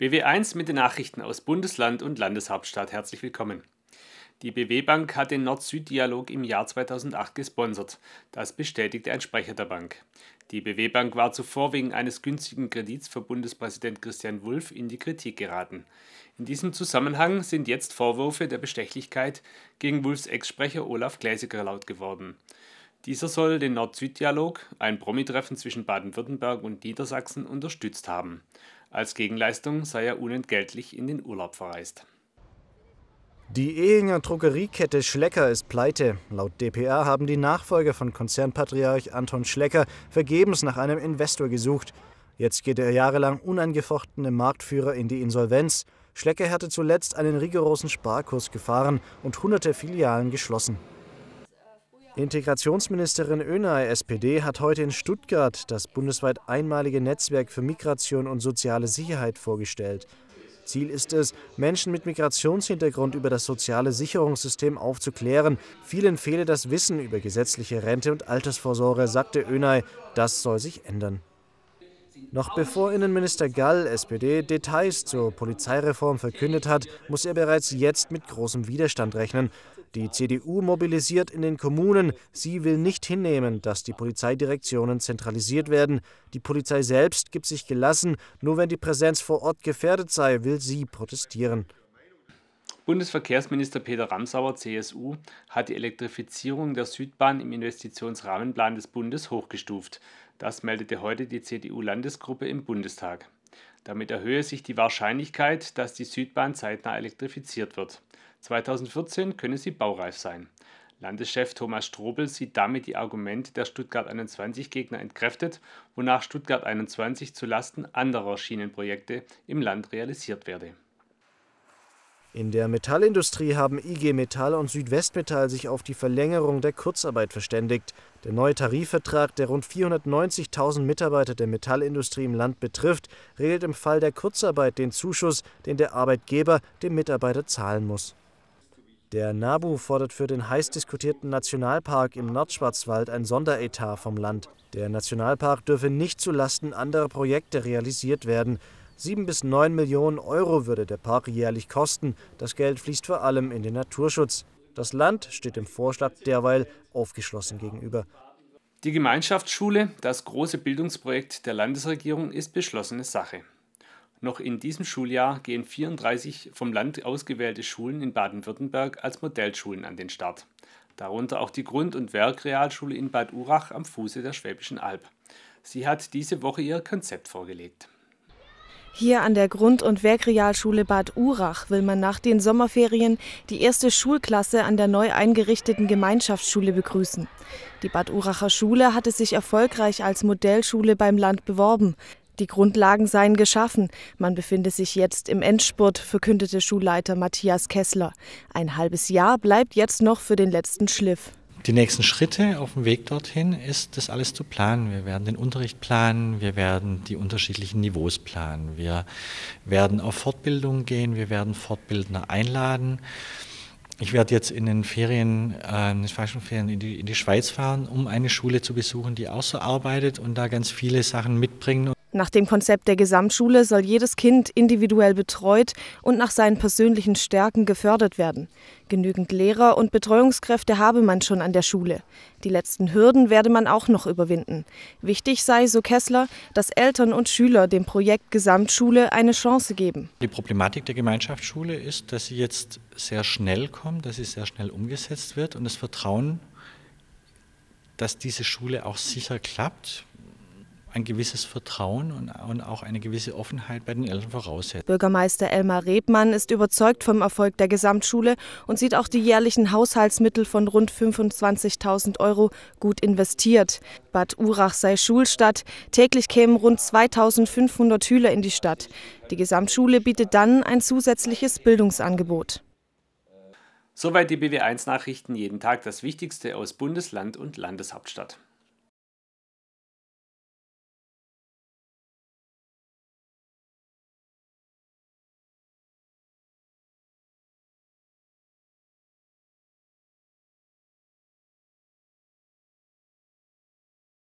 BW1 mit den Nachrichten aus Bundesland und Landeshauptstadt. Herzlich willkommen. Die BW Bank hat den Nord-Süd-Dialog im Jahr 2008 gesponsert. Das bestätigte ein Sprecher der Bank. Die BW Bank war zuvor wegen eines günstigen Kredits für Bundespräsident Christian Wulff in die Kritik geraten. In diesem Zusammenhang sind jetzt Vorwürfe der Bestechlichkeit gegen Wulffs Ex-Sprecher Olaf Gläsiger laut geworden. Dieser soll den Nord-Süd-Dialog, ein Promi-Treffen zwischen Baden-Württemberg und Niedersachsen, unterstützt haben. Als Gegenleistung sei er unentgeltlich in den Urlaub verreist. Die Ehinger Druckeriekette Schlecker ist pleite. Laut DPR haben die Nachfolger von Konzernpatriarch Anton Schlecker vergebens nach einem Investor gesucht. Jetzt geht der jahrelang unangefochtene Marktführer in die Insolvenz. Schlecker hatte zuletzt einen rigorosen Sparkurs gefahren und hunderte Filialen geschlossen. Integrationsministerin Önay, SPD, hat heute in Stuttgart das bundesweit einmalige Netzwerk für Migration und soziale Sicherheit vorgestellt. Ziel ist es, Menschen mit Migrationshintergrund über das soziale Sicherungssystem aufzuklären. Vielen fehle das Wissen über gesetzliche Rente und Altersvorsorge, sagte Önay. Das soll sich ändern. Noch bevor Innenminister Gall, SPD, Details zur Polizeireform verkündet hat, muss er bereits jetzt mit großem Widerstand rechnen. Die CDU mobilisiert in den Kommunen. Sie will nicht hinnehmen, dass die Polizeidirektionen zentralisiert werden. Die Polizei selbst gibt sich gelassen. Nur wenn die Präsenz vor Ort gefährdet sei, will sie protestieren. Bundesverkehrsminister Peter Ramsauer, CSU, hat die Elektrifizierung der Südbahn im Investitionsrahmenplan des Bundes hochgestuft. Das meldete heute die CDU-Landesgruppe im Bundestag. Damit erhöhe sich die Wahrscheinlichkeit, dass die Südbahn zeitnah elektrifiziert wird. 2014 könne sie baureif sein. Landeschef Thomas Strobel sieht damit die Argumente der Stuttgart 21 Gegner entkräftet, wonach Stuttgart 21 zu Lasten anderer Schienenprojekte im Land realisiert werde. In der Metallindustrie haben IG Metall und Südwestmetall sich auf die Verlängerung der Kurzarbeit verständigt. Der neue Tarifvertrag, der rund 490.000 Mitarbeiter der Metallindustrie im Land betrifft, regelt im Fall der Kurzarbeit den Zuschuss, den der Arbeitgeber dem Mitarbeiter zahlen muss. Der NABU fordert für den heiß diskutierten Nationalpark im Nordschwarzwald ein Sonderetat vom Land. Der Nationalpark dürfe nicht zulasten anderer Projekte realisiert werden. Sieben bis neun Millionen Euro würde der Park jährlich kosten. Das Geld fließt vor allem in den Naturschutz. Das Land steht dem Vorschlag derweil aufgeschlossen gegenüber. Die Gemeinschaftsschule, das große Bildungsprojekt der Landesregierung, ist beschlossene Sache. Noch in diesem Schuljahr gehen 34 vom Land ausgewählte Schulen in Baden-Württemberg als Modellschulen an den Start, darunter auch die Grund- und Werkrealschule in Bad Urach am Fuße der Schwäbischen Alb. Sie hat diese Woche ihr Konzept vorgelegt. Hier an der Grund- und Werkrealschule Bad Urach will man nach den Sommerferien die erste Schulklasse an der neu eingerichteten Gemeinschaftsschule begrüßen. Die Bad Uracher Schule hatte sich erfolgreich als Modellschule beim Land beworben. Die Grundlagen seien geschaffen. Man befinde sich jetzt im Endspurt, verkündete Schulleiter Matthias Kessler. Ein halbes Jahr bleibt jetzt noch für den letzten Schliff. Die nächsten Schritte auf dem Weg dorthin ist, das alles zu planen. Wir werden den Unterricht planen, wir werden die unterschiedlichen Niveaus planen, wir werden auf Fortbildung gehen, wir werden Fortbildner einladen. Ich werde jetzt in den Ferien, äh, in den Fachschulferien in die, in die Schweiz fahren, um eine Schule zu besuchen, die auch so arbeitet und da ganz viele Sachen mitbringen. Nach dem Konzept der Gesamtschule soll jedes Kind individuell betreut und nach seinen persönlichen Stärken gefördert werden. Genügend Lehrer und Betreuungskräfte habe man schon an der Schule. Die letzten Hürden werde man auch noch überwinden. Wichtig sei, so Kessler, dass Eltern und Schüler dem Projekt Gesamtschule eine Chance geben. Die Problematik der Gemeinschaftsschule ist, dass sie jetzt sehr schnell kommt, dass sie sehr schnell umgesetzt wird und das Vertrauen, dass diese Schule auch sicher klappt, ein gewisses Vertrauen und, auch eine gewisse Offenheit bei den Eltern voraussetzt. Bürgermeister Elmar Rebmann ist überzeugt vom Erfolg der Gesamtschule und sieht auch die jährlichen Haushaltsmittel von rund 25.000 Euro gut investiert. Bad Urach sei Schulstadt. Täglich kämen rund 2.500 Schüler in die Stadt. Die Gesamtschule bietet dann ein zusätzliches Bildungsangebot. Soweit die BW1-Nachrichten jeden Tag das Wichtigste aus Bundesland und Landeshauptstadt.